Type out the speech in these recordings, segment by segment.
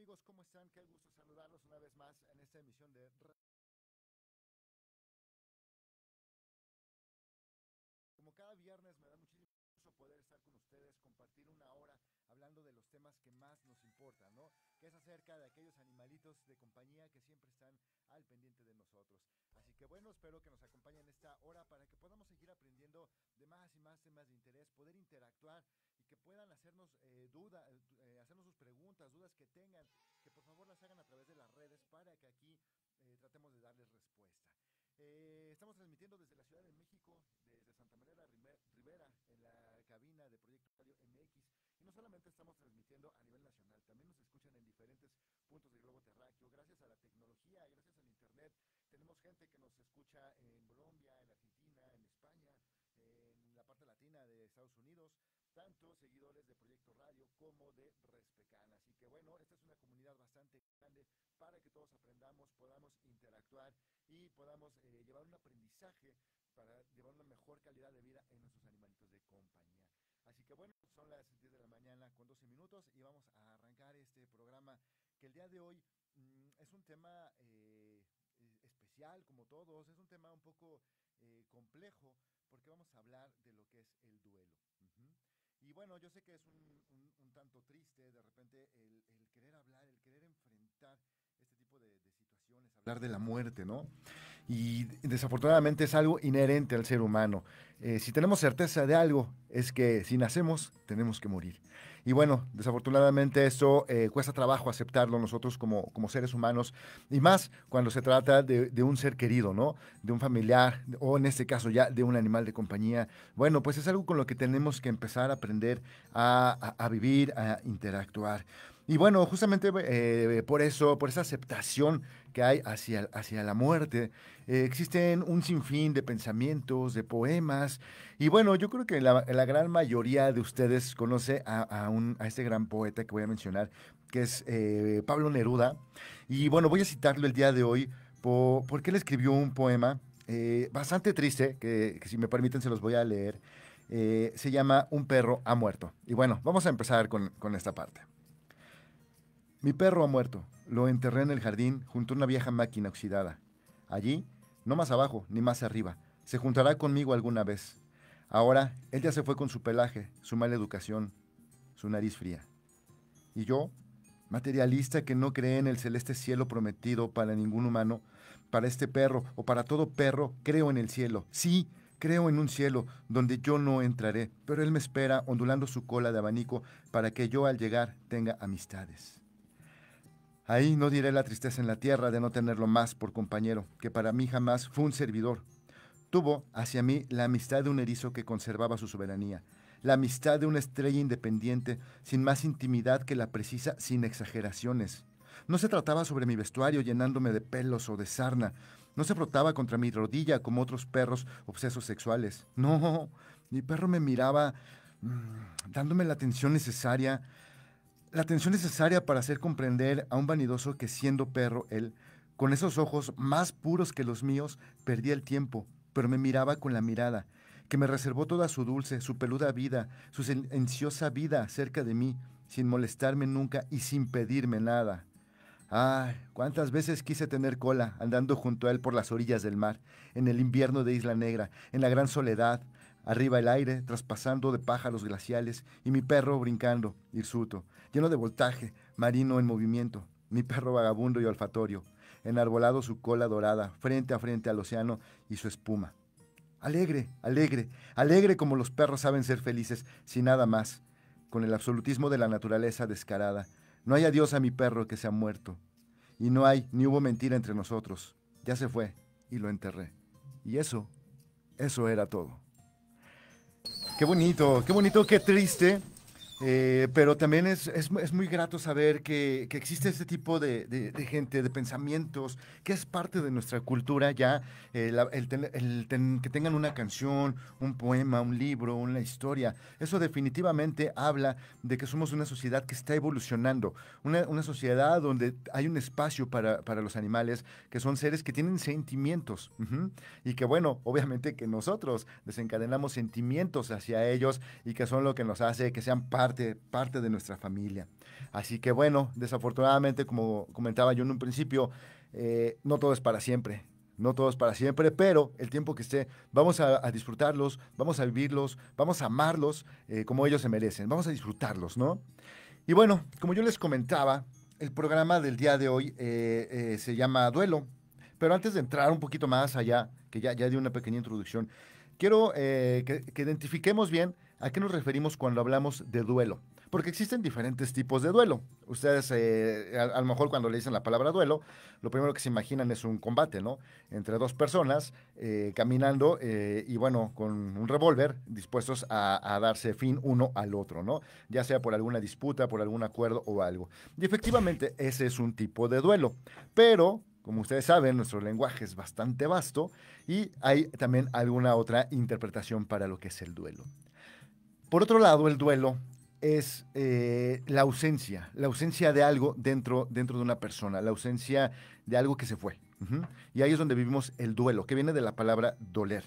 amigos? ¿Cómo están? Qué gusto saludarlos una vez más en esta emisión de Como cada viernes me da muchísimo gusto poder estar con ustedes, compartir una hora hablando de los temas que más nos importan, ¿no? Que es acerca de aquellos animalitos de compañía que siempre están al pendiente de nosotros. Así que bueno, espero que nos acompañen esta hora para que podamos seguir aprendiendo de más y más temas de interés, poder interactuar que puedan hacernos eh, dudas, eh, eh, hacernos sus preguntas, dudas que tengan, que por favor las hagan a través de las redes para que aquí tratemos de darles respuesta. estamos transmitiendo desde la Ciudad de México, desde Santa María Rivera, en la cabina de Proyecto Radio MX. Y no solamente estamos transmitiendo a nivel nacional, también nos escuchan en diferentes puntos del globo terráqueo. Gracias a la tecnología, gracias al Internet, tenemos gente que nos escucha en Colombia, en Argentina, en España, en la parte latina de Estados Unidos tanto seguidores de Proyecto Radio como de Respecan. Así que bueno, esta es una comunidad bastante grande para que todos aprendamos, podamos interactuar y podamos eh, llevar un aprendizaje para llevar una mejor calidad de vida en nuestros animalitos de compañía. Así que bueno, son las 10 de la mañana con 12 minutos y vamos a arrancar este programa que el día de hoy mm, es un tema eh, especial como todos, es un tema un poco eh, complejo porque vamos a hablar de lo que es el duelo. Y bueno, yo sé que es un, tanto triste de repente el, querer hablar, el querer enfrentar este tipo de, situaciones, hablar de la muerte, ¿no? Y desafortunadamente es algo inherente al ser humano. Eh, si tenemos certeza de algo, es que si nacemos, tenemos que morir. Y bueno, desafortunadamente eso eh, cuesta trabajo aceptarlo nosotros como, como seres humanos, y más cuando se trata de, un ser querido, ¿no? De un familiar, o en este caso ya de un animal de compañía. Bueno, pues es algo con lo que tenemos que empezar a aprender a vivir, a interactuar. Y bueno, justamente eh, por eso, por esa aceptación que hay hacia, hacia la muerte, eh, existen un sinfín de pensamientos, de poemas. Y bueno, yo creo que la, gran mayoría de ustedes conoce a, este gran poeta que voy a mencionar, que es eh, Pablo Neruda. Y bueno, voy a citarlo el día de hoy por, porque él escribió un poema bastante triste, que, si me permiten se los voy a leer. se llama Un perro ha muerto. Y bueno, vamos a empezar con esta parte. Mi perro ha muerto. Lo enterré en el jardín junto a una vieja máquina oxidada. Allí, no más abajo ni más arriba, se juntará conmigo alguna vez. Ahora, él ya se fue con su pelaje, su mala educación, su nariz fría. Y yo, materialista que no cree en el celeste cielo prometido para ningún humano, para este perro o para todo perro, creo en el cielo. Sí, creo en un cielo donde yo no entraré, pero él me espera ondulando su cola de abanico para que yo al llegar tenga amistades. Ahí no diré la tristeza en la tierra de no tenerlo más por compañero, que para mí jamás fue un servidor. Tuvo hacia mí la amistad de un erizo que conservaba su soberanía, la amistad de una estrella independiente, sin más intimidad que la precisa, sin exageraciones. No se trataba sobre mi vestuario llenándome de pelos o de sarna, no se frotaba contra mi rodilla como otros perros obsesos sexuales. No, mi perro me miraba mm, dándome la atención necesaria, la atención necesaria para hacer comprender a un vanidoso que siendo perro él, con esos ojos más puros que los míos, perdía el tiempo, pero me miraba con la mirada, que me reservó toda su dulce, su peluda vida, su silenciosa vida cerca de mí, sin molestarme nunca y sin pedirme nada. ¡Ah! cuántas veces quise tener cola andando junto a él por las orillas del mar, en el invierno de Isla Negra, en la gran soledad, Arriba el aire, traspasando de pájaros glaciales, y mi perro brincando, hirsuto, lleno de voltaje, marino en movimiento, mi perro vagabundo y olfatorio, enarbolado su cola dorada, frente a frente al océano y su espuma. Alegre, alegre, alegre como los perros saben ser felices, sin nada más, con el absolutismo de la naturaleza descarada. No hay adiós a mi perro que se ha muerto. Y no hay, ni hubo mentira entre nosotros. Ya se fue y lo enterré. Y eso, eso era todo. Qué bonito, qué bonito, qué triste eh, pero también es, es, es, muy grato saber que, que existe este tipo de, de, gente, de pensamientos, que es parte de nuestra cultura ya, eh, que tengan una canción, un poema, un libro, una historia. Eso definitivamente habla de que somos una sociedad que está evolucionando, una, una sociedad donde hay un espacio para, para, los animales, que son seres que tienen sentimientos y que bueno, obviamente que nosotros desencadenamos sentimientos hacia ellos y que son lo que nos hace que sean parte parte, de nuestra familia. Así que bueno, desafortunadamente, como comentaba yo en un principio, eh, no todo es para siempre. No todo es para siempre, pero el tiempo que esté, vamos a, disfrutarlos, vamos a vivirlos, vamos a amarlos eh, como ellos se merecen, vamos a disfrutarlos, ¿no? Y bueno, como yo les comentaba, el programa del día de hoy eh, se llama Duelo, pero antes de entrar un poquito más allá, que ya, ya di una pequeña introducción, quiero que identifiquemos bien ¿A qué nos referimos cuando hablamos de duelo? Porque existen diferentes tipos de duelo. Ustedes, eh, a, lo mejor cuando le dicen la palabra duelo, lo primero que se imaginan es un combate, ¿no? Entre dos personas eh, caminando eh, y, bueno, con un revólver dispuestos a, a, darse fin uno al otro, ¿no? Ya sea por alguna disputa, por algún acuerdo o algo. Y efectivamente, ese es un tipo de duelo. Pero. Como ustedes saben, nuestro lenguaje es bastante vasto y hay también alguna otra interpretación para lo que es el duelo. Por otro lado, el duelo es eh, la ausencia, la ausencia de algo dentro, dentro de una persona, la ausencia de algo que se fue. Y ahí es donde vivimos el duelo, que viene de la palabra doler.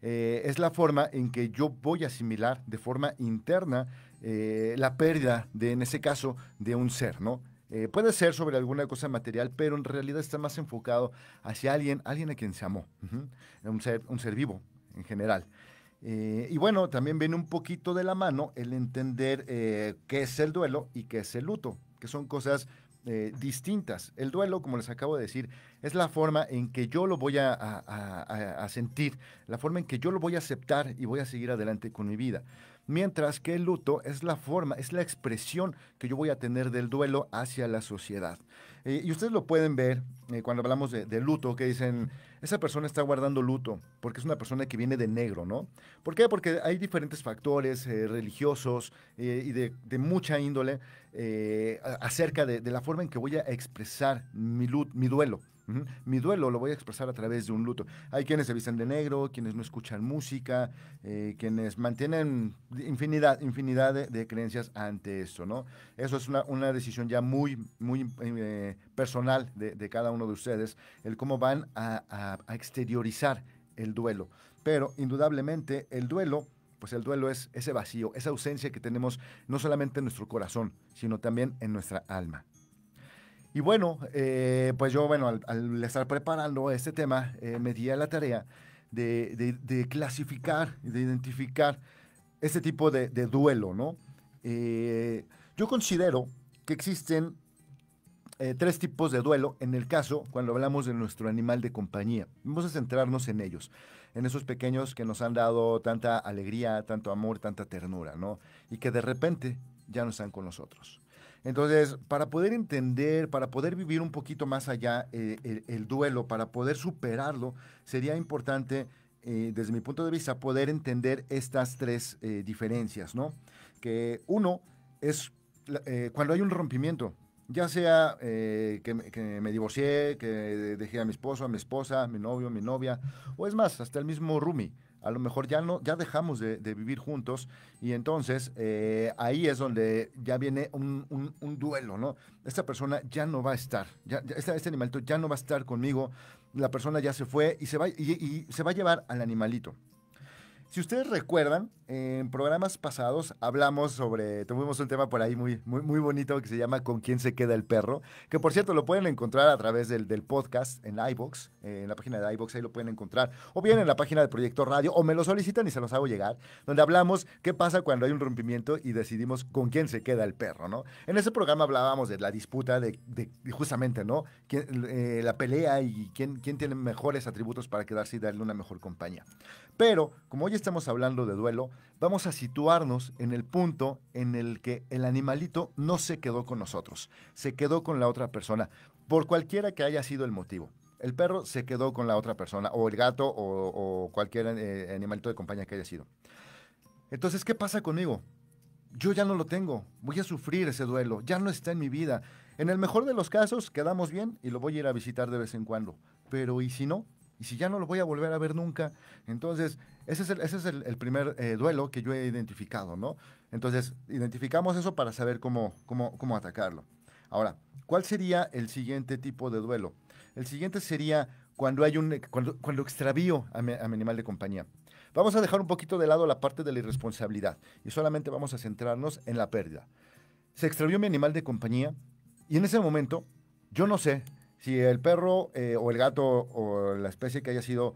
Eh, es la forma en que yo voy a asimilar de forma interna eh, la pérdida, de, en ese caso, de un ser, ¿no? puede ser sobre alguna cosa material, pero en realidad está más enfocado hacia alguien, alguien a quien se amó, un ser vivo en general. Eh, y bueno, también viene un poquito de la mano el entender eh, qué es el duelo y qué es el luto, que son cosas eh, distintas. El duelo, como les acabo de decir, es la forma en que yo lo voy a, sentir, la forma en que yo lo voy a aceptar y voy a seguir adelante con mi vida. Mientras que el luto es la forma, es la expresión que yo voy a tener del duelo hacia la sociedad. Eh, y ustedes lo pueden ver eh, cuando hablamos de, luto, que dicen, esa persona está guardando luto porque es una persona que viene de negro, ¿no? ¿Por qué? Porque hay diferentes factores religiosos y de mucha índole eh, acerca de, la forma en que voy a expresar mi, mi duelo. Mi duelo lo voy a expresar a través de un luto. Hay quienes se visten de negro, quienes no escuchan música, eh, quienes mantienen infinidad, infinidad de, creencias ante esto, ¿no? Eso es una, decisión ya muy, muy eh, personal de, cada uno de ustedes, el cómo van a exteriorizar el duelo. Pero indudablemente el duelo pues el duelo es ese vacío, esa ausencia que tenemos no solamente en nuestro corazón, sino también en nuestra alma. Y bueno, eh, pues yo, bueno, al, estar preparando este tema, eh, me di a la tarea de, clasificar, de identificar este tipo de, duelo, ¿no? Eh, yo considero que existen tres tipos de duelo en el caso cuando hablamos de nuestro animal de compañía. Vamos a centrarnos en ellos en esos pequeños que nos han dado tanta alegría, tanto amor, tanta ternura, ¿no? Y que de repente ya no están con nosotros. Entonces, para poder entender, para poder vivir un poquito más allá eh, el, duelo, para poder superarlo, sería importante, eh, desde mi punto de vista, poder entender estas tres eh, diferencias, ¿no? Que uno es cuando hay un rompimiento, ya sea eh, que, me divorcié, que dejé a mi esposo, a mi esposa, a mi novio, a mi novia, o es más, hasta el mismo Rumi. A lo mejor ya, no, ya dejamos de, vivir juntos y entonces eh, ahí es donde ya viene un, duelo, ¿no? Esta persona ya no va a estar, ya, este, animalito ya no va a estar conmigo, la persona ya se fue y se va, y se va a llevar al animalito. Si ustedes recuerdan, en programas pasados hablamos sobre, tuvimos un tema por ahí muy, muy, muy bonito que se llama Con quién se queda el perro, que por cierto lo pueden encontrar a través del, podcast en iBox, eh, en la página de iBox ahí lo pueden encontrar, o bien en la página de Proyecto Radio, o me lo solicitan y se los hago llegar, donde hablamos qué pasa cuando hay un rompimiento y decidimos con quién se queda el perro, ¿no? En ese programa hablábamos de la disputa, de, justamente, ¿no? Quién, eh, la pelea y quién, quién tiene mejores atributos para quedarse y darle una mejor compañía. Pero, como hoy estamos hablando de duelo, vamos a situarnos en el punto en el que el animalito no se quedó con nosotros, se quedó con la otra persona, por cualquiera que haya sido el motivo. El perro se quedó con la otra persona, o el gato, o, cualquier eh, animalito de compañía que haya sido. Entonces, ¿qué pasa conmigo? Yo ya no lo tengo, voy a sufrir ese duelo, ya no está en mi vida. En el mejor de los casos, quedamos bien y lo voy a ir a visitar de vez en cuando. Pero, ¿y si no? Y si ya no lo voy a volver a ver nunca, entonces ese es el, primer eh, duelo que yo he identificado, ¿no? Entonces, identificamos eso para saber cómo, cómo, atacarlo. Ahora, ¿cuál sería el siguiente tipo de duelo? El siguiente sería cuando hay un cuando, extravío a mi, animal de compañía. Vamos a dejar un poquito de lado la parte de la irresponsabilidad y solamente vamos a centrarnos en la pérdida. Se extravió mi animal de compañía y en ese momento yo no sé si el perro eh, o el gato o la especie que haya sido,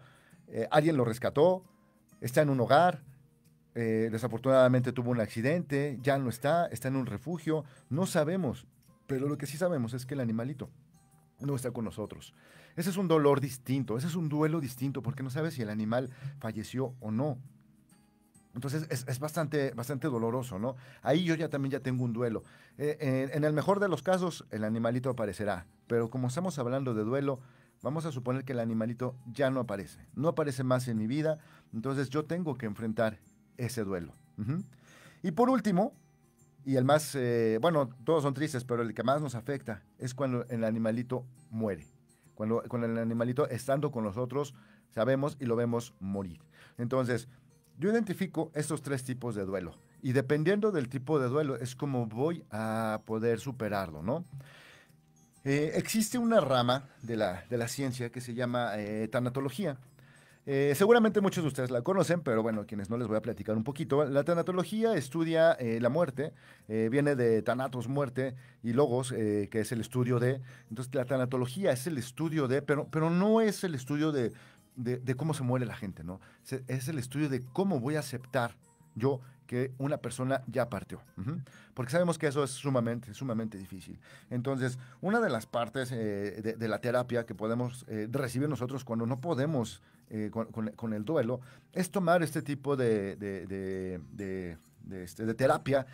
eh, alguien lo rescató, está en un hogar, eh, desafortunadamente tuvo un accidente, ya no está, está en un refugio, no sabemos, pero lo que sí sabemos es que el animalito no está con nosotros. Ese es un dolor distinto, ese es un duelo distinto, porque no sabes si el animal falleció o no. Entonces es, bastante, bastante doloroso, ¿no? Ahí yo ya también ya tengo un duelo. Eh, eh, en el mejor de los casos, el animalito aparecerá, pero como estamos hablando de duelo, vamos a suponer que el animalito ya no aparece, no aparece más en mi vida, entonces yo tengo que enfrentar ese duelo. Y por último, y el más, eh, bueno, todos son tristes, pero el que más nos afecta es cuando el animalito muere. Cuando, cuando el animalito estando con nosotros, sabemos y lo vemos morir. Entonces, yo identifico estos tres tipos de duelo. Y dependiendo del tipo de duelo, es como voy a poder superarlo, ¿no? Eh, existe una rama de la, ciencia que se llama eh, tanatología. Eh, seguramente muchos de ustedes la conocen, pero bueno, quienes no les voy a platicar un poquito. La tanatología estudia la muerte, viene de tanatos, muerte, y logos, que es el estudio de. Entonces, la tanatología es el estudio de, pero, pero no es el estudio de, cómo se muere la gente, ¿no? es el estudio de cómo voy a aceptar yo que una persona ya partió. Porque sabemos que eso es sumamente, sumamente difícil. Entonces, una de las partes eh, de, la terapia que podemos eh, recibir nosotros cuando no podemos eh, con, el duelo es tomar este tipo de, este, terapia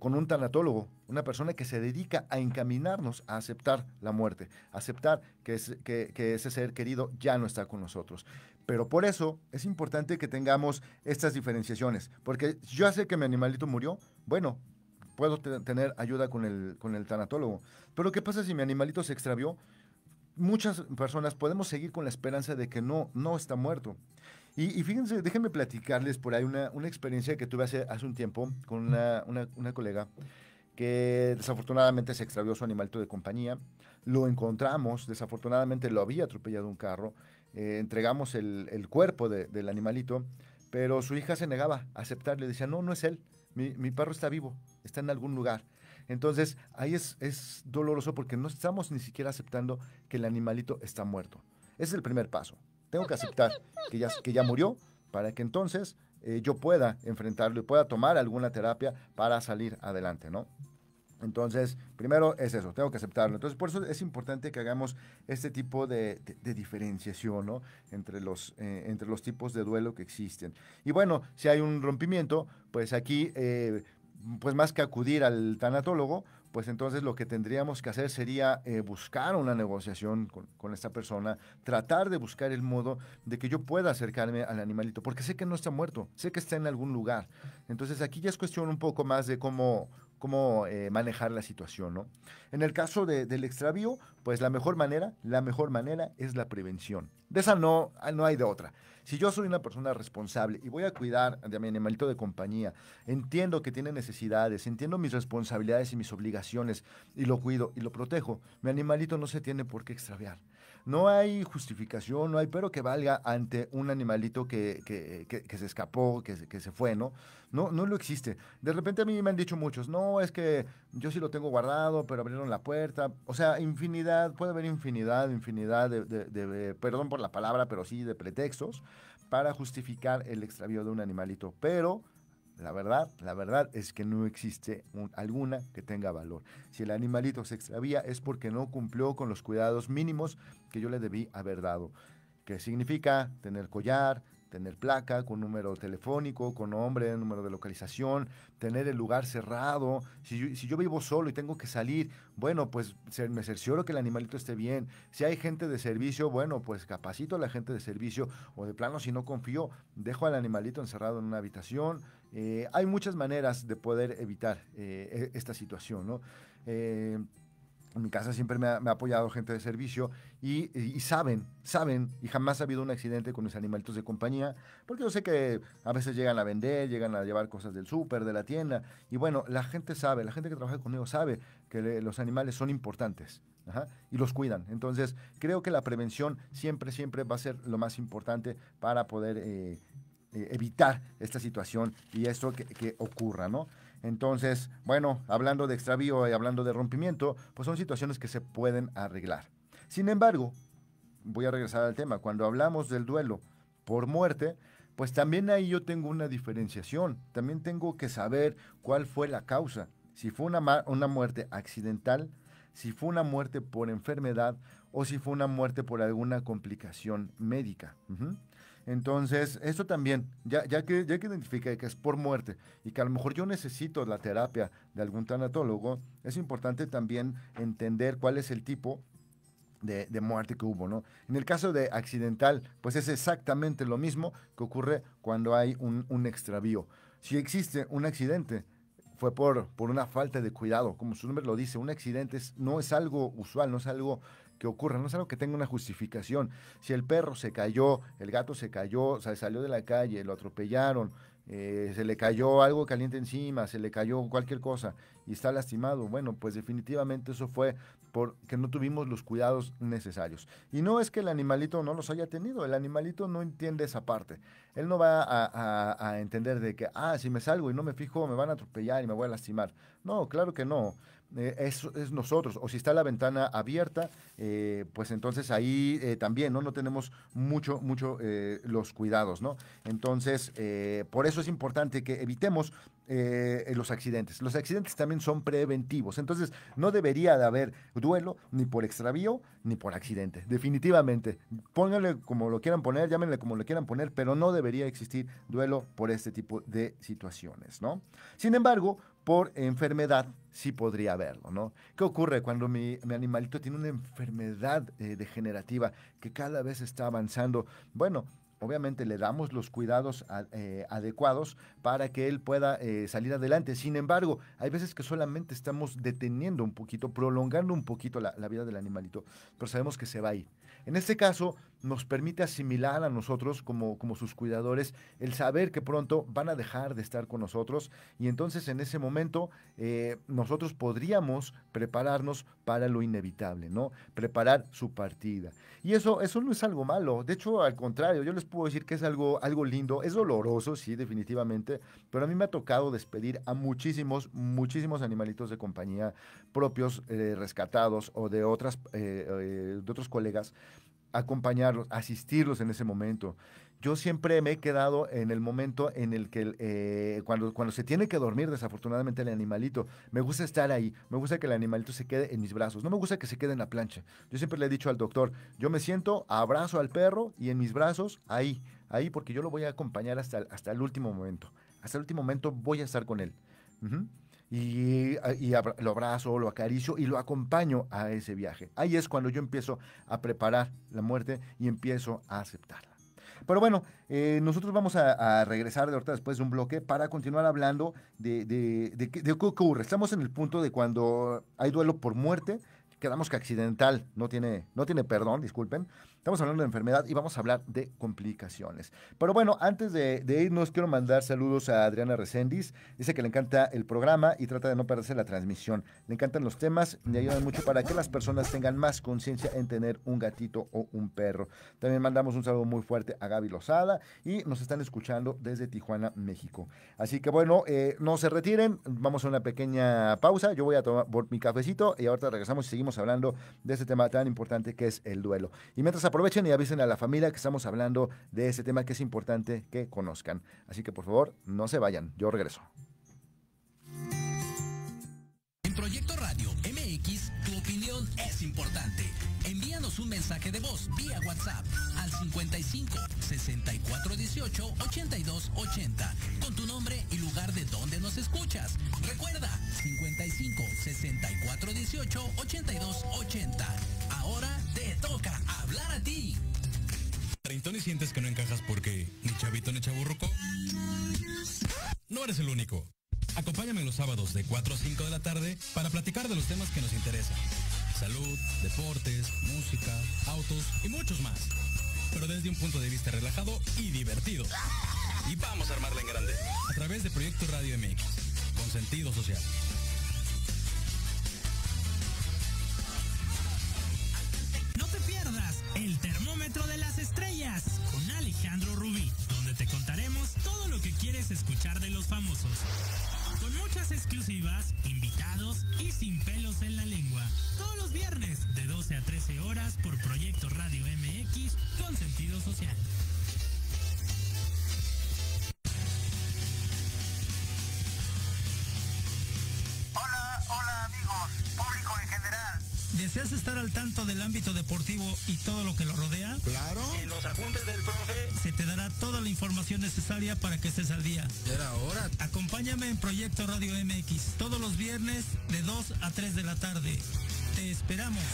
con un tanatólogo, una persona que se dedica a encaminarnos a aceptar la muerte, aceptar que ese ser querido ya no está con nosotros. Pero por eso es importante que tengamos estas diferenciaciones, porque yo sé que mi animalito murió, bueno, puedo tener ayuda con el, con el tanatólogo. Pero ¿qué pasa si mi animalito se extravió? Muchas personas podemos seguir con la esperanza de que no, no está muerto. Y, fíjense, déjenme platicarles por ahí una, experiencia que tuve hace, hace un tiempo con una, una colega que desafortunadamente se extravió su animalito de compañía. Lo encontramos, desafortunadamente lo había atropellado un carro eh, entregamos el, cuerpo del animalito, pero su hija se negaba a aceptarle, decía, no, no es él, mi, perro está vivo, está en algún lugar. Entonces, ahí es, doloroso porque no estamos ni siquiera aceptando que el animalito está muerto. Ese es el primer paso. Tengo que aceptar que ya, que ya murió para que entonces eh, yo pueda enfrentarlo y pueda tomar alguna terapia para salir adelante, ¿no? Entonces, primero es eso, tengo que aceptarlo. Entonces, por eso es importante que hagamos este tipo de, diferenciación, ¿no? Entre los, eh, entre los tipos de duelo que existen. Y bueno, si hay un rompimiento, pues aquí, eh, pues más que acudir al tanatólogo, pues entonces lo que tendríamos que hacer sería eh, buscar una negociación con, con, esta persona, tratar de buscar el modo de que yo pueda acercarme al animalito, porque sé que no está muerto, sé que está en algún lugar. Entonces aquí ya es cuestión un poco más de cómo, cómo eh, manejar la situación, ¿no? En el caso del extravío, pues la mejor manera, la mejor manera es la prevención. De esa no, ah, no hay de otra. Si yo soy una persona responsable y voy a cuidar de mi animalito de compañía, entiendo que tiene necesidades, entiendo mis responsabilidades y mis obligaciones y lo cuido y lo protejo, mi animalito no se tiene por qué extraviar. No hay justificación, no hay pero que valga ante un animalito que, que, que, se escapó, que, que se fue, ¿no? No, no lo existe. De repente a mí me han dicho muchos, no, es que yo sí lo tengo guardado, pero abrieron la puerta. O sea, infinidad, puede haber infinidad, infinidad de, de perdón por la palabra, pero sí de pretextos para justificar el extravío de un animalito. Pero la verdad, la verdad es que no existe alguna que tenga valor. Si el animalito se extravía es porque no cumplió con los cuidados mínimos que yo le debí haber dado, que significa tener collar, tener placa con número telefónico, con nombre, número de localización, tener el lugar cerrado. Si yo, vivo solo y tengo que salir, bueno, pues me cercioro que el animalito esté bien. Si hay gente de servicio, bueno, pues capacito a la gente de servicio o de plano si no confío, dejo al animalito encerrado en una habitación. Eh, hay muchas maneras de poder evitar eh, e, esta situación, ¿no? Eh, en mi casa siempre me ha, apoyado gente de servicio y, saben, saben, y jamás ha habido un accidente con mis animalitos de compañía, porque yo sé que a veces llegan a vender, llegan a llevar cosas del súper, de la tienda, y bueno, la gente sabe, la gente que trabaja conmigo sabe que los animales son importantes. y los cuidan. Entonces, creo que la prevención siempre, siempre va a ser lo más importante para poder eh, eh, evitar esta situación y esto que ocurra, ¿no? Entonces, bueno, hablando de extravío y hablando de rompimiento, pues son situaciones que se pueden arreglar. Sin embargo, voy a regresar al tema, cuando hablamos del duelo por muerte, pues también ahí yo tengo una diferenciación, también tengo que saber cuál fue la causa, si fue una, muerte accidental, si fue una muerte por enfermedad o si fue una muerte por alguna complicación médica. Entonces, esto también, ya, ya, que, ya que identifique que es por muerte y que a lo mejor yo necesito la terapia de algún tanatólogo, es importante también entender cuál es el tipo de, muerte que hubo, ¿no? En el caso de accidental, pues es exactamente lo mismo que ocurre cuando hay un, extravío. Si existe un accidente, fue por, por, una falta de cuidado, como su nombre lo dice, un accidente no es algo usual, no es algo que ocurra, no es algo que tenga una justificación. Si el perro se cayó, el gato se cayó, salió de la calle, lo atropellaron, eh, se le cayó algo caliente encima, se le cayó cualquier cosa y está lastimado, bueno, pues definitivamente eso fue porque no tuvimos los cuidados necesarios. Y no es que el animalito no los haya tenido, el animalito no entiende esa parte. Él no va a entender de que, ah, si me salgo y no me fijo, me van a atropellar y me voy a lastimar. No, claro que no. Eh, eso es, nosotros, o si está la ventana abierta, eh, pues entonces ahí eh, también, ¿no? No tenemos mucho, mucho los cuidados, ¿no? Entonces, por eso es importante que evitemos los accidentes. Los accidentes también son preventivos, entonces no debería de haber duelo ni por extravío ni por accidente, definitivamente. Pónganle como lo quieran poner, llámenle como lo quieran poner, pero no debería existir duelo por este tipo de situaciones, ¿no? Sin embargo, por enfermedad, sí podría haberlo, ¿no? ¿Qué ocurre cuando mi, animalito tiene una enfermedad eh, degenerativa que cada vez está avanzando? Bueno, obviamente le damos los cuidados eh, adecuados para que él pueda eh, salir adelante. Sin embargo, hay veces que solamente estamos deteniendo un poquito, prolongando un poquito la, la vida del animalito, pero sabemos que se va a ir. En este caso, nos permite asimilar a nosotros como, como sus cuidadores el saber que pronto van a dejar de estar con nosotros y entonces en ese momento eh, nosotros podríamos prepararnos para lo inevitable, ¿no? Preparar su partida. Y eso, eso no es algo malo, de hecho al contrario, yo les puedo decir que es algo, algo lindo, es doloroso, sí, definitivamente, pero a mí me ha tocado despedir a muchísimos, muchísimos animalitos de compañía propios, eh, rescatados o de, otras, eh, de otros colegas acompañarlos, asistirlos en ese momento. Yo siempre me he quedado en el momento en el que, eh, cuando, cuando se tiene que dormir, desafortunadamente, el animalito, me gusta estar ahí, me gusta que el animalito se quede en mis brazos, no me gusta que se quede en la plancha. Yo siempre le he dicho al doctor, yo me siento, abrazo al perro y en mis brazos, ahí, ahí, porque yo lo voy a acompañar hasta, hasta el último momento. Hasta el último momento voy a estar con él y, ah, lo abrazo, lo acaricio y lo acompaño a ese viaje. Ahí es cuando yo empiezo a preparar la muerte y empiezo a aceptarla. Pero bueno, eh, nosotros vamos a, regresar de ahorita después de un bloque para continuar hablando de, qué ocurre. Estamos en el punto de cuando hay duelo por muerte, quedamos que accidental, no tiene, no tiene perdón, disculpen, Estamos hablando de enfermedad y vamos a hablar de complicaciones. Pero bueno, antes de, irnos, quiero mandar saludos a Adriana Recendis. Dice que le encanta el programa y trata de no perderse la transmisión. Le encantan los temas y ayudan mucho para que las personas tengan más conciencia en tener un gatito o un perro. También mandamos un saludo muy fuerte a Gaby Lozada y nos están escuchando desde Tijuana, México. Así que bueno, eh, no se retiren. Vamos a una pequeña pausa. Yo voy a tomar mi cafecito y ahorita regresamos y seguimos hablando de este tema tan importante que es el duelo. Y mientras aprovechen y avisen a la familia que estamos hablando de ese tema que es importante que conozcan. Así que por favor, no se vayan. Yo regreso. En Proyecto Radio MX, tu opinión es importante. Envíanos un mensaje de voz vía WhatsApp al 55 64 18 82 80 con tu nombre y lugar de donde nos escuchas. Recuerda 55 64 18 82 80. Ahora te toca hablar a ti. ¿Treintón y sientes que no encajas porque ni chavito ni chaburroco? No eres el único. Acompáñame los sábados de 4 a 5 de la tarde para platicar de los temas que nos interesan. Salud, deportes, música, autos y muchos más. Pero desde un punto de vista relajado y divertido. Y vamos a armarla en grande. A través de Proyecto Radio MX. Con sentido social. termómetro de las estrellas con Alejandro Rubí, donde te contaremos todo lo que quieres escuchar de los famosos. Con muchas exclusivas, invitados y sin pelos en la lengua. Todos los viernes de 12 a 13 horas por Proyecto Radio MX con sentido social. ¿Deseas estar al tanto del ámbito deportivo y todo lo que lo rodea? Claro. En los apuntes del profe se te dará toda la información necesaria para que estés al día. Era hora. Acompáñame en Proyecto Radio MX todos los viernes de 2 a 3 de la tarde. Te esperamos.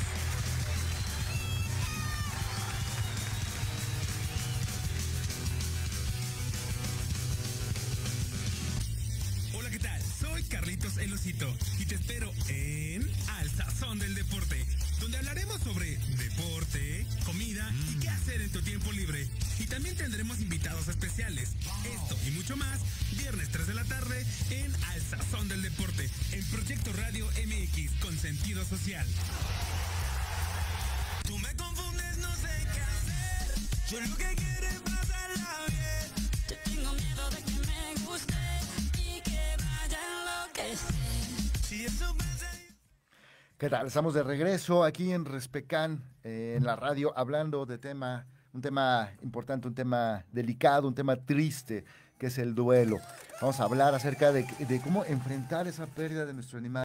y te espero en Al Sazón del Deporte, donde hablaremos sobre deporte, comida y mm. qué hacer en tu tiempo libre. Y también tendremos invitados especiales. Esto y mucho más, viernes 3 de la tarde en Al Sazón del Deporte, en Proyecto Radio MX con sentido social. Tú me confundes, no sé qué hacer. Yo que quiero es pasarla bien. tengo miedo de que ¿Qué tal? Estamos de regreso aquí en Respecán, en la radio, hablando de tema, un tema importante, un tema delicado, un tema triste, que es el duelo. Vamos a hablar acerca de cómo enfrentar esa pérdida de nuestro animal.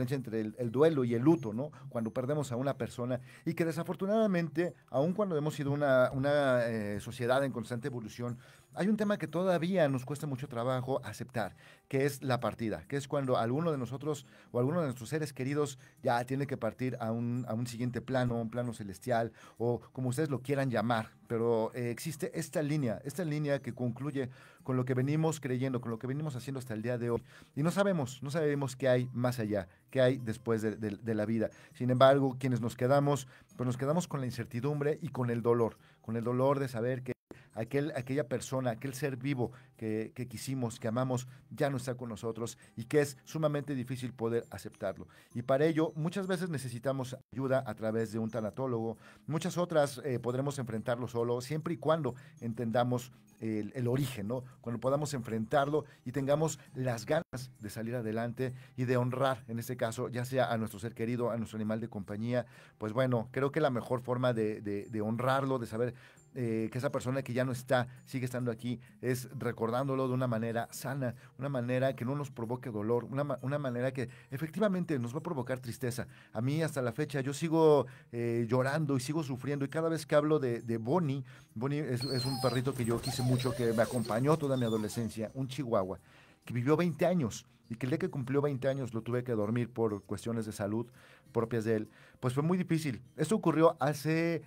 diferencia entre el, duelo y el luto, ¿no? Cuando perdemos a una persona y que desafortunadamente, aun cuando hemos sido una, una eh, sociedad en constante evolución, hay un tema que todavía nos cuesta mucho trabajo aceptar, que es la partida, que es cuando alguno de nosotros o alguno de nuestros seres queridos ya tiene que partir a un, a un siguiente plano, un plano celestial, o como ustedes lo quieran llamar, pero eh, existe esta línea, esta línea que concluye con lo que venimos creyendo, con lo que venimos haciendo hasta el día de hoy. Y no sabemos, no sabemos qué hay más allá, qué hay después de, la vida. Sin embargo, quienes nos quedamos, pues nos quedamos con la incertidumbre y con el dolor, con el dolor de saber que aquella persona, aquel ser vivo que, quisimos, que amamos, ya no está con nosotros y que es sumamente difícil poder aceptarlo. Y para ello muchas veces necesitamos ayuda a través de un tanatólogo, muchas otras eh, podremos enfrentarlo solo, siempre y cuando entendamos el, origen, ¿no? Cuando podamos enfrentarlo y tengamos las ganas de salir adelante y de honrar, en este caso, ya sea a nuestro ser querido, a nuestro animal de compañía, pues bueno, creo que la mejor forma de honrarlo, de saber eh, que esa persona que ya no está, sigue estando aquí, es recordándolo de una manera sana, una manera que no nos provoque dolor, una, manera que efectivamente nos va a provocar tristeza. A mí hasta la fecha yo sigo eh, llorando y sigo sufriendo y cada vez que hablo de, Bonnie, Bonnie es, es un perrito que yo quise mucho, que me acompañó toda mi adolescencia, un chihuahua, que vivió 20 años y que el día que cumplió 20 años lo tuve que dormir por cuestiones de salud propias de él, pues fue muy difícil. Esto ocurrió hace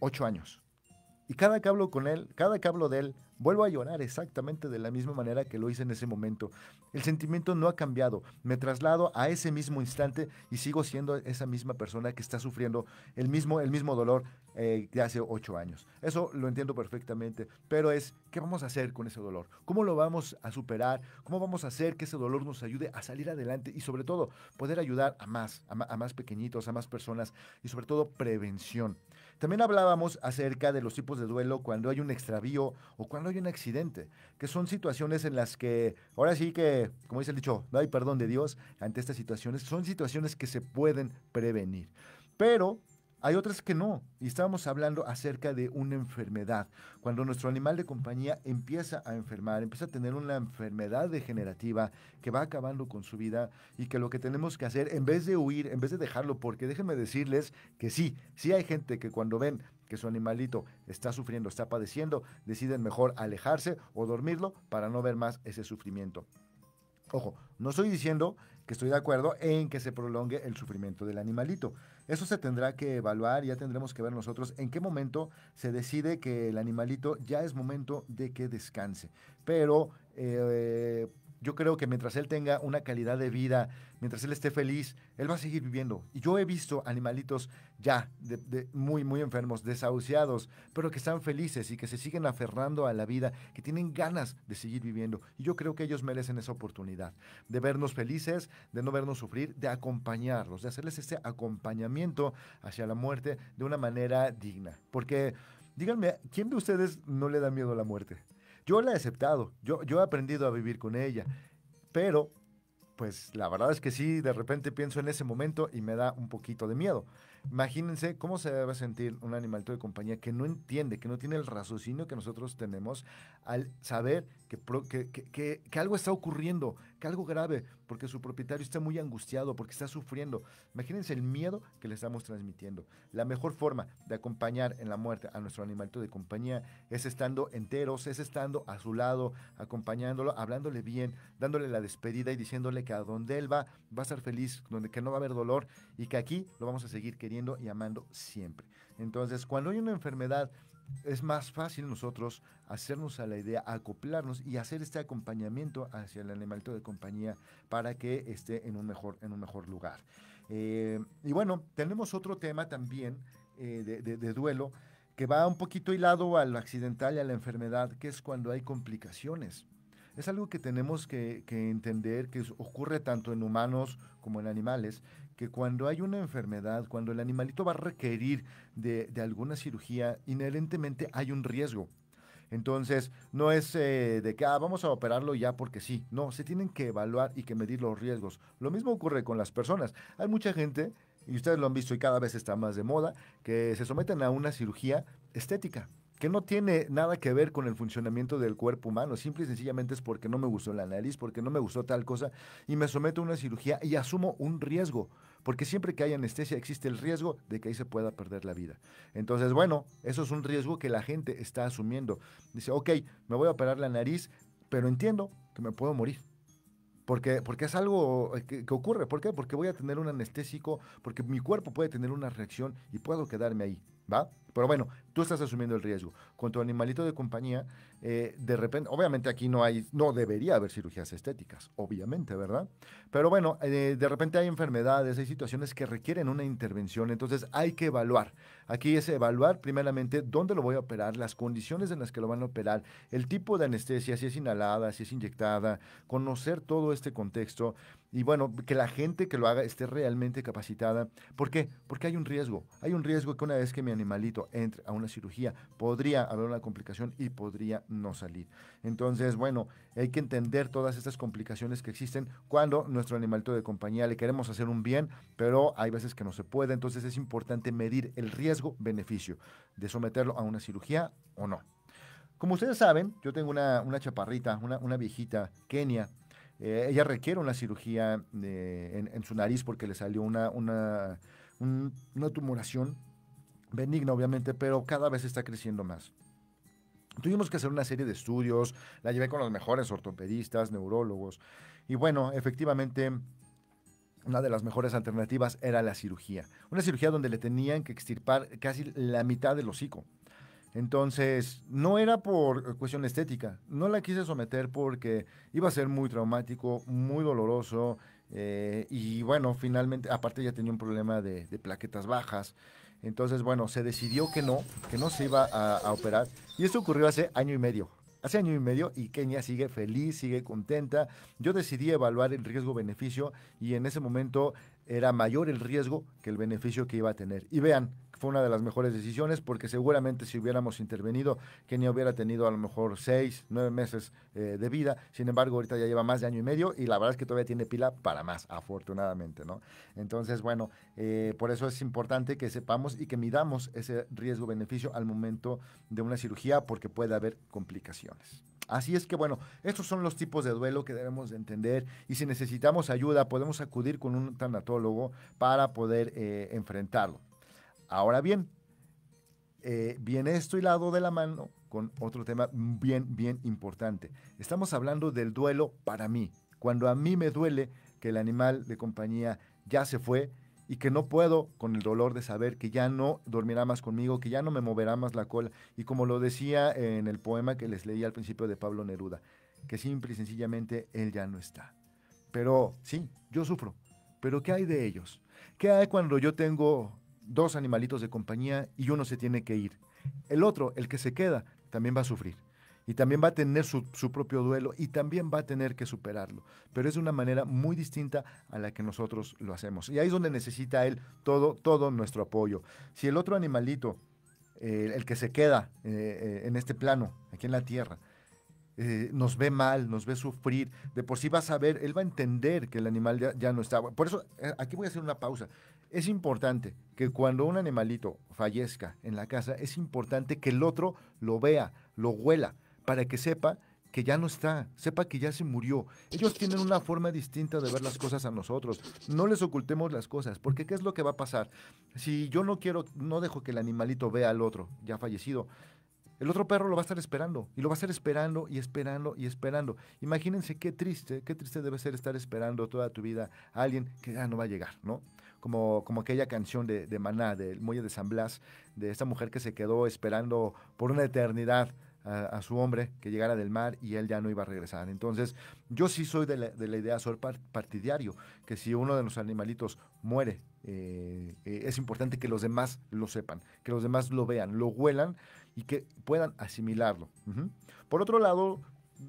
ocho años. Y cada que hablo con él, cada que hablo de él, vuelvo a llorar exactamente de la misma manera que lo hice en ese momento. El sentimiento no ha cambiado. Me traslado a ese mismo instante y sigo siendo esa misma persona que está sufriendo el mismo, el mismo dolor eh, de hace ocho años. Eso lo entiendo perfectamente, pero es, ¿qué vamos a hacer con ese dolor? ¿Cómo lo vamos a superar? ¿Cómo vamos a hacer que ese dolor nos ayude a salir adelante y sobre todo poder ayudar a más, a más pequeñitos, a más personas y sobre todo prevención? También hablábamos acerca de los tipos de duelo cuando hay un extravío o cuando hay un accidente, que son situaciones en las que, ahora sí que, como dice el dicho, no hay perdón de Dios ante estas situaciones, son situaciones que se pueden prevenir. Pero hay otras que no. Y estábamos hablando acerca de una enfermedad. Cuando nuestro animal de compañía empieza a enfermar, empieza a tener una enfermedad degenerativa que va acabando con su vida y que lo que tenemos que hacer, en vez de huir, en vez de dejarlo, porque déjenme decirles que sí, sí hay gente que cuando ven que su animalito está sufriendo, está padeciendo, deciden mejor alejarse o dormirlo para no ver más ese sufrimiento. Ojo, no estoy diciendo que estoy de acuerdo en que se prolongue el sufrimiento del animalito. Eso se tendrá que evaluar, ya tendremos que ver nosotros en qué momento se decide que el animalito ya es momento de que descanse. Pero eh, yo creo que mientras él tenga una calidad de vida, mientras él esté feliz, él va a seguir viviendo. Y yo he visto animalitos ya de, muy, muy enfermos, desahuciados, pero que están felices y que se siguen aferrando a la vida, que tienen ganas de seguir viviendo. Y yo creo que ellos merecen esa oportunidad de vernos felices, de no vernos sufrir, de acompañarlos, de hacerles ese acompañamiento hacia la muerte de una manera digna. Porque díganme, ¿quién de ustedes no le da miedo a la muerte? Yo la he aceptado, yo, yo he aprendido a vivir con ella, pero pues la verdad es que sí, de repente pienso en ese momento y me da un poquito de miedo. Imagínense cómo se debe sentir un animalito de compañía que no entiende, que no tiene el raciocinio que nosotros tenemos al saber que, algo está ocurriendo, que algo grave, porque su propietario está muy angustiado, porque está sufriendo. Imagínense el miedo que le estamos transmitiendo. La mejor forma de acompañar en la muerte a nuestro animalito de compañía es estando enteros, es estando a su lado, acompañándolo, hablándole bien, dándole la despedida y diciéndole que a donde él va va a estar feliz, donde que no va a haber dolor y que aquí lo vamos a seguir queriendo y amando siempre. Entonces, cuando hay una enfermedad, es más fácil nosotros hacernos a la idea, acoplarnos y hacer este acompañamiento hacia el animalito de compañía para que esté en un mejor, en un mejor lugar. Eh, y bueno, tenemos otro tema también eh, de, duelo que va un poquito hilado a lo accidental y a la enfermedad, que es cuando hay complicaciones. Es algo que tenemos que, que, entender que ocurre tanto en humanos como en animales, que cuando hay una enfermedad, cuando el animalito va a requerir de, alguna cirugía, inherentemente hay un riesgo. Entonces, no es eh, de que ah, vamos a operarlo ya porque sí. No, se tienen que evaluar y que medir los riesgos. Lo mismo ocurre con las personas. Hay mucha gente, y ustedes lo han visto y cada vez está más de moda, que se someten a una cirugía estética que no tiene nada que ver con el funcionamiento del cuerpo humano, simple y sencillamente es porque no me gustó la nariz, porque no me gustó tal cosa, y me someto a una cirugía y asumo un riesgo porque siempre que hay anestesia existe el riesgo de que ahí se pueda perder la vida. Entonces, bueno, eso es un riesgo que la gente está asumiendo. Dice, ok, me voy a operar la nariz, pero entiendo que me puedo morir. Porque, porque, es algo que, que, ocurre. ¿Por qué? Porque voy a tener un anestésico, porque mi cuerpo puede tener una reacción y puedo quedarme ahí, ¿va? Pero bueno, tú estás asumiendo el riesgo. Con tu animalito de compañía, eh, de repente, obviamente aquí no hay, no debería haber cirugías estéticas, obviamente, ¿verdad? Pero bueno, eh, de repente hay enfermedades, hay situaciones que requieren una intervención, entonces hay que evaluar. Aquí es evaluar primeramente dónde lo voy a operar, las condiciones en las que lo van a operar, el tipo de anestesia, si es inhalada, si es inyectada, conocer todo este contexto y bueno, que la gente que lo haga esté realmente capacitada. ¿Por qué? Porque hay un riesgo. Hay un riesgo que una vez que mi animalito entre a una cirugía, podría haber una complicación y podría no salir. Entonces, bueno, hay que entender todas estas complicaciones que existen cuando nuestro animalito de compañía le queremos hacer un bien, pero hay veces que no se puede. Entonces es importante medir el riesgo-beneficio de someterlo a una cirugía o no. Como ustedes saben, yo tengo una, chaparrita, una, viejita, Kenia, eh, ella requiere una cirugía eh, en, su nariz porque le salió una, una, una tumoración benigna obviamente, pero cada vez está creciendo más. Tuvimos que hacer una serie de estudios, la llevé con los mejores ortopedistas, neurólogos, y bueno, efectivamente una de las mejores alternativas era la cirugía. Una cirugía donde le tenían que extirpar casi la mitad del hocico. Entonces, no era por cuestión estética, no la quise someter porque iba a ser muy traumático, muy doloroso, eh, y bueno, finalmente, aparte ya tenía un problema de plaquetas bajas, entonces, bueno, se decidió que no, que no se iba a, operar. Y esto ocurrió hace año y medio hace año y medio y Kenia sigue feliz, sigue contenta. Yo decidí evaluar el riesgo-beneficio y en ese momento era mayor el riesgo que el beneficio que iba a tener. Y vean, fue una de las mejores decisiones porque seguramente si hubiéramos intervenido, Kenia hubiera tenido a lo mejor seis, nueve meses eh, de vida. Sin embargo, ahorita ya lleva más de año y medio y la verdad es que todavía tiene pila para más, afortunadamente, ¿no? Entonces, bueno, eh, por eso es importante que sepamos y que midamos ese riesgo-beneficio al momento de una cirugía porque puede haber complicaciones. Así es que bueno, estos son los tipos de duelo que debemos entender y si necesitamos ayuda podemos acudir con un tanatólogo para poder eh, enfrentarlo. Ahora bien, bien eh, viene esto lado de la mano con otro tema bien, bien importante. Estamos hablando del duelo para mí. Cuando a mí me duele que el animal de compañía ya se fue y que no puedo con el dolor de saber que ya no dormirá más conmigo, que ya no me moverá más la cola. Y como lo decía en el poema que les leí al principio de Pablo Neruda, que simple y sencillamente él ya no está. Pero sí, yo sufro. Pero ¿qué hay de ellos? ¿Qué hay cuando yo tengo dos animalitos de compañía y uno se tiene que ir. El otro, el que se queda, también va a sufrir y también va a tener su, propio duelo y también va a tener que superarlo. Pero es de una manera muy distinta a la que nosotros lo hacemos. Y ahí es donde necesita él todo, todo nuestro apoyo. Si el otro animalito, eh, el que se queda eh, eh, en este plano, aquí en la tierra, nos ve mal, nos ve sufrir, de por sí va a saber, él va a entender que el animal ya, ya no está. Por eso, aquí voy a hacer una pausa es importante que cuando un animalito fallezca en la casa, es importante que el otro lo vea, lo huela, para que sepa que ya no está, sepa que ya se murió. Ellos tienen una forma distinta de ver las cosas a nosotros. No les ocultemos las cosas, porque ¿qué es lo que va a pasar? Si yo no quiero, no dejo que el animalito vea al otro ya fallecido, el otro perro lo va a estar esperando, y lo va a estar esperando y esperando y esperando. Imagínense qué triste, qué triste debe ser estar esperando toda tu vida a alguien que ya no va a llegar, ¿no? como, aquella canción de, Maná, del Muelle de San Blas, de esta mujer que se quedó esperando por una eternidad a, su hombre que llegara del mar y él ya no iba a regresar. Entonces, yo sí soy de la, idea, soy partidario, que si uno de los animalitos muere, eh, eh, es importante que los demás lo sepan, que los demás lo vean, lo huelan y que puedan asimilarlo. Por otro lado,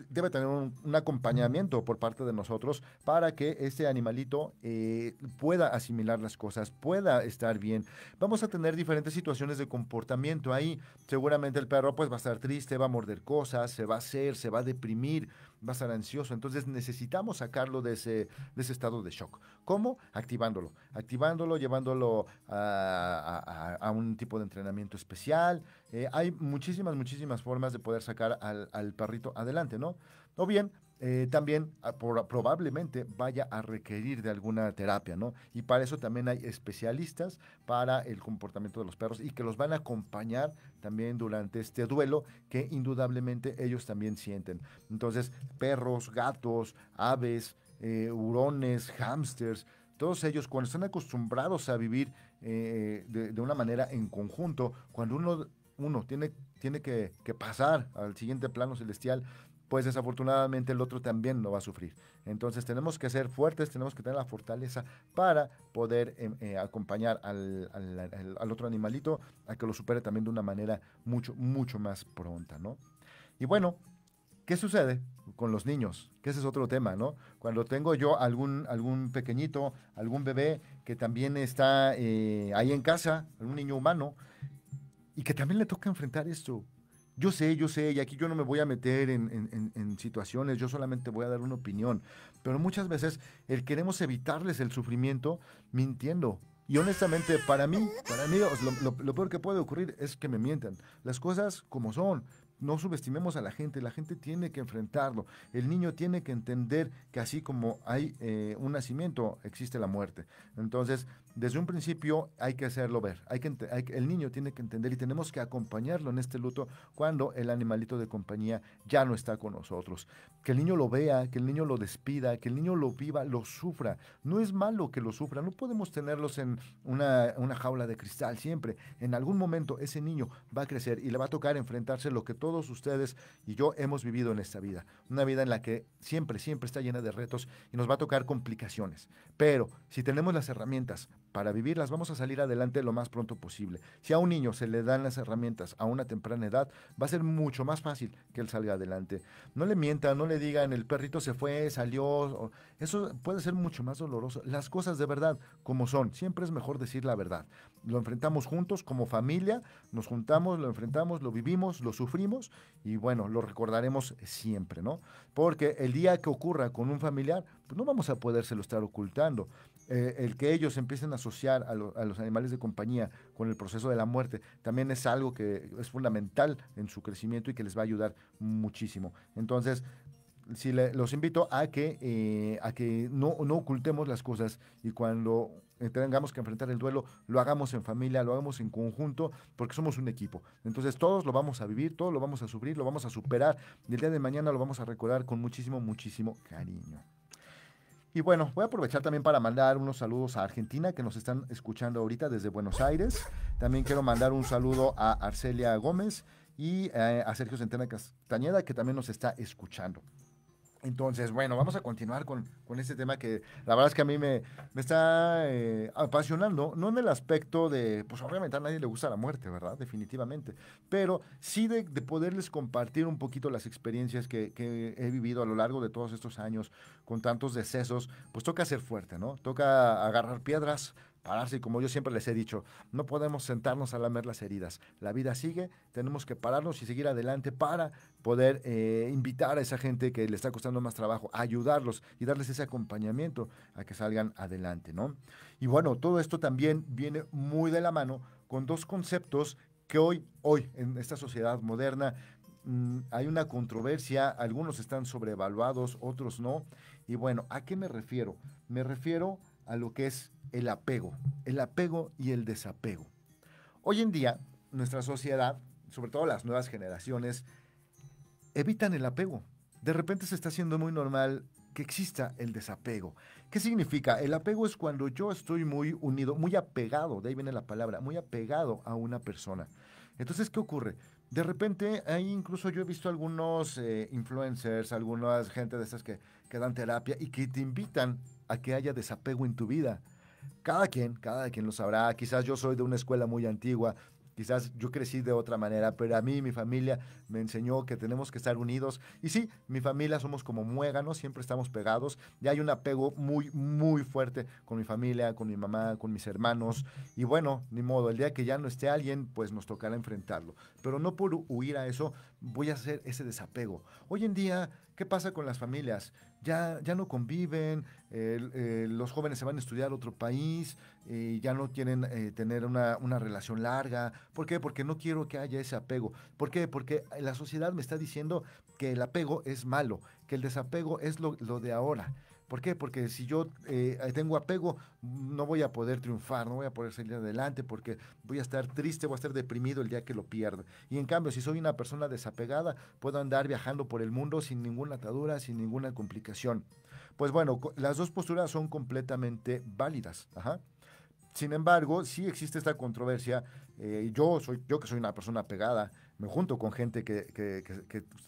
debe tener un, acompañamiento por parte de nosotros para que este animalito eh, pueda asimilar las cosas, pueda estar bien. Vamos a tener diferentes situaciones de comportamiento ahí. Seguramente el perro pues va a estar triste, va a morder cosas, se va a hacer, se va a deprimir va a estar ansioso. Entonces necesitamos sacarlo de ese, ese estado de shock. ¿Cómo? Activándolo. Activándolo, llevándolo a, un tipo de entrenamiento especial. Eh, hay muchísimas, muchísimas formas de poder sacar al, al perrito adelante, ¿no? O bien eh, también ah, probablemente vaya a requerir de alguna terapia, ¿no? Y para eso también hay especialistas para el comportamiento de los perros y que los van a acompañar también durante este duelo que indudablemente ellos también sienten. Entonces, perros, gatos, aves, eh, hurones, hamsters, todos ellos cuando están acostumbrados a vivir eh, de, una manera en conjunto, cuando uno, uno tiene, tiene que pasar al siguiente plano celestial, pues desafortunadamente el otro también lo va a sufrir. Entonces tenemos que ser fuertes, tenemos que tener la fortaleza para poder em, eh, acompañar al, otro animalito a que lo supere también de una manera mucho, mucho más pronta, ¿no? Y bueno, ¿Qué sucede con los niños? Que ese es otro tema, ¿no? Cuando tengo yo algún, algún pequeñito, algún bebé que también está eh, ahí en casa, un niño humano, y que también le toca enfrentar esto, yo sé, yo sé, y aquí yo no me voy a meter en, situaciones, yo solamente voy a dar una opinión, pero muchas veces el queremos evitarles el sufrimiento mintiendo. Y honestamente, para mí, para mí, lo, peor que puede ocurrir es que me mientan. Las cosas como son, no subestimemos a la gente, la gente tiene que enfrentarlo, el niño tiene que entender que así como hay eh, un nacimiento, existe la muerte. Entonces, desde un principio hay que hacerlo ver. Hay que, el niño tiene que entender y tenemos que acompañarlo en este luto cuando el animalito de compañía ya no está con nosotros. Que el niño lo vea, que el niño lo despida, que el niño lo viva, lo sufra. No es malo que lo sufra, no podemos tenerlos en una, una jaula de cristal siempre. En algún momento ese niño va a crecer y le va a tocar enfrentarse lo que todos ustedes y yo hemos vivido en esta vida. Una vida en la que siempre, siempre está llena de retos y nos va a tocar complicaciones. Pero si tenemos las herramientas para vivirlas. Vamos a salir adelante lo más pronto posible. Si a un niño se le dan las herramientas a una temprana edad, va a ser mucho más fácil que él salga adelante. No le mientan, no le digan el perrito se fue, salió. Eso puede ser mucho más doloroso. Las cosas de verdad, como son, siempre es mejor decir la verdad lo enfrentamos juntos como familia, nos juntamos, lo enfrentamos, lo vivimos, lo sufrimos y bueno, lo recordaremos siempre, ¿no? Porque el día que ocurra con un familiar, pues no vamos a podérselo estar ocultando. Eh, el que ellos empiecen a asociar a, los animales de compañía con el proceso de la muerte también es algo que es fundamental en su crecimiento y que les va a ayudar muchísimo. Entonces, si los invito a que, eh, a que no, no ocultemos las cosas y cuando eh, tengamos que enfrentar el duelo, lo hagamos en familia, lo hagamos en conjunto, porque somos un equipo. Entonces todos lo vamos a vivir, todos lo vamos a sufrir, lo vamos a superar y el día de mañana lo vamos a recordar con muchísimo, muchísimo cariño. Y bueno, voy a aprovechar también para mandar unos saludos a Argentina que nos están escuchando ahorita desde Buenos Aires. También quiero mandar un saludo a Arcelia Gómez y eh, a Sergio Centena Castañeda que también nos está escuchando. Entonces, bueno, vamos a continuar con, este tema que la verdad es que a mí me, me está eh, apasionando, no en el aspecto de, pues obviamente a nadie le gusta la muerte, ¿verdad? Definitivamente, pero sí de, poderles compartir un poquito las experiencias que, que, he vivido a lo largo de todos estos años con tantos decesos, pues toca ser fuerte, ¿no? Toca agarrar piedras, y como yo siempre les he dicho, no podemos sentarnos a lamer las heridas. La vida sigue, tenemos que pararnos y seguir adelante para poder eh, invitar a esa gente que le está costando más trabajo, ayudarlos y darles ese acompañamiento a que salgan adelante, ¿no? Y bueno, todo esto también viene muy de la mano con dos conceptos que hoy, hoy, en esta sociedad moderna, mm, hay una controversia, algunos están sobrevaluados, otros no. Y bueno, ¿a qué me refiero? Me refiero a a lo que es el apego, el apego y el desapego. Hoy en día, nuestra sociedad, sobre todo las nuevas generaciones, evitan el apego. De repente se está haciendo muy normal que exista el desapego. ¿Qué significa? El apego es cuando yo estoy muy unido, muy apegado, de ahí viene la palabra, muy apegado a una persona. Entonces, ¿qué ocurre? De repente, ahí incluso yo he visto algunos eh, influencers, algunas gente de esas que, que dan terapia y que te invitan a que haya desapego en tu vida. Cada quien, cada quien lo sabrá. Quizás yo soy de una escuela muy antigua, quizás yo crecí de otra manera, pero a mí mi familia me enseñó que tenemos que estar unidos. Y sí, mi familia somos como muéganos, siempre estamos pegados. ...y hay un apego muy, muy fuerte con mi familia, con mi mamá, con mis hermanos. Y bueno, ni modo, el día que ya no esté alguien, pues nos tocará enfrentarlo. Pero no por huir a eso, voy a hacer ese desapego. Hoy en día, ¿qué pasa con las familias? Ya, ya no conviven, eh, los jóvenes se van a estudiar a otro país, eh, ya no quieren eh, tener una, relación larga. ¿Por qué? Porque no quiero que haya ese apego. ¿Por qué? Porque la sociedad me está diciendo que el apego es malo, que el desapego es lo, lo de ahora. ¿Por qué? Porque si yo eh, tengo apego, no voy a poder triunfar, no voy a poder salir adelante, porque voy a estar triste, voy a estar deprimido el día que lo pierda. Y en cambio, si soy una persona desapegada, puedo andar viajando por el mundo sin ninguna atadura, sin ninguna complicación. Pues bueno, las dos posturas son completamente válidas. Sin embargo, sí existe esta controversia. Eh, yo, soy, yo que soy una persona pegada me junto con gente que, que,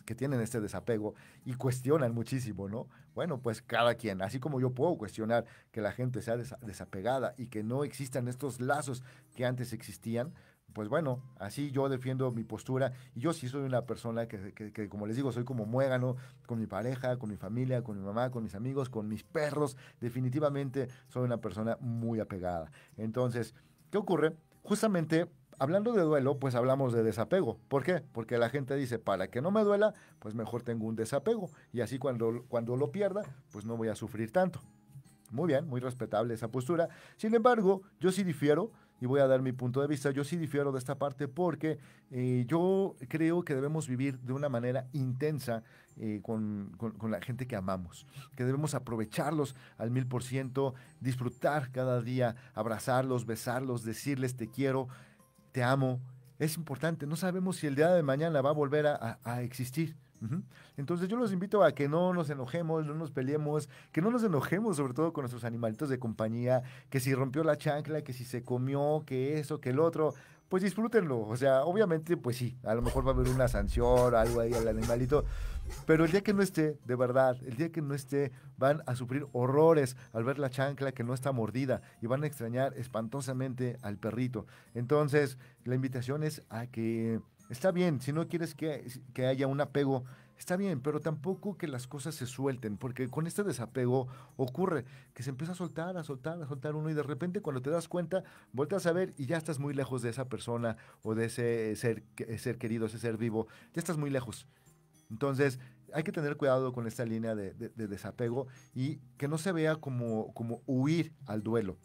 que, tienen este desapego y cuestionan muchísimo, ¿no? Bueno, pues cada quien, así como yo puedo cuestionar que la gente sea desapegada y que no existan estos lazos que antes existían, pues bueno, así yo defiendo mi postura y yo sí soy una persona que, como les digo, soy como muégano con mi pareja, con mi familia, con mi mamá, con mis amigos, con mis perros. Definitivamente soy una persona muy apegada. Entonces, ¿qué ocurre? Justamente Hablando de duelo, pues hablamos de desapego. ¿Por qué? Porque la gente dice, para que no me duela, pues mejor tengo un desapego. Y así cuando, cuando lo pierda, pues no voy a sufrir tanto. Muy bien, muy respetable esa postura. Sin embargo, yo sí difiero y voy a dar mi punto de vista. Yo sí difiero de esta parte porque eh, yo creo que debemos vivir de una manera intensa eh, con, con, la gente que amamos, que debemos aprovecharlos al mil por ciento, disfrutar cada día, abrazarlos, besarlos, decirles te quiero te amo, es importante. No sabemos si el día de mañana va a volver a, existir. Entonces yo los invito a que no nos enojemos, no nos peleemos, que no nos enojemos sobre todo con nuestros animalitos de compañía, que si rompió la chancla, que si se comió, que eso, que el otro pues disfrútenlo. O sea, obviamente, pues sí, a lo mejor va a haber una sanción, algo ahí al animalito. Pero el día que no esté, de verdad, el día que no esté, van a sufrir horrores al ver la chancla que no está mordida y van a extrañar espantosamente al perrito. Entonces, la invitación es a que está bien, si no quieres que, que haya un apego Está bien, pero tampoco que las cosas se suelten, porque con este desapego ocurre que se empieza a soltar, a soltar, a soltar uno y de repente cuando te das cuenta, vueltas a ver y ya estás muy lejos de esa persona o de ese ser, eh, ser querido, ese ser vivo, ya estás muy lejos. Entonces, hay que tener cuidado con esta línea de, desapego y que no se vea como, como huir al duelo.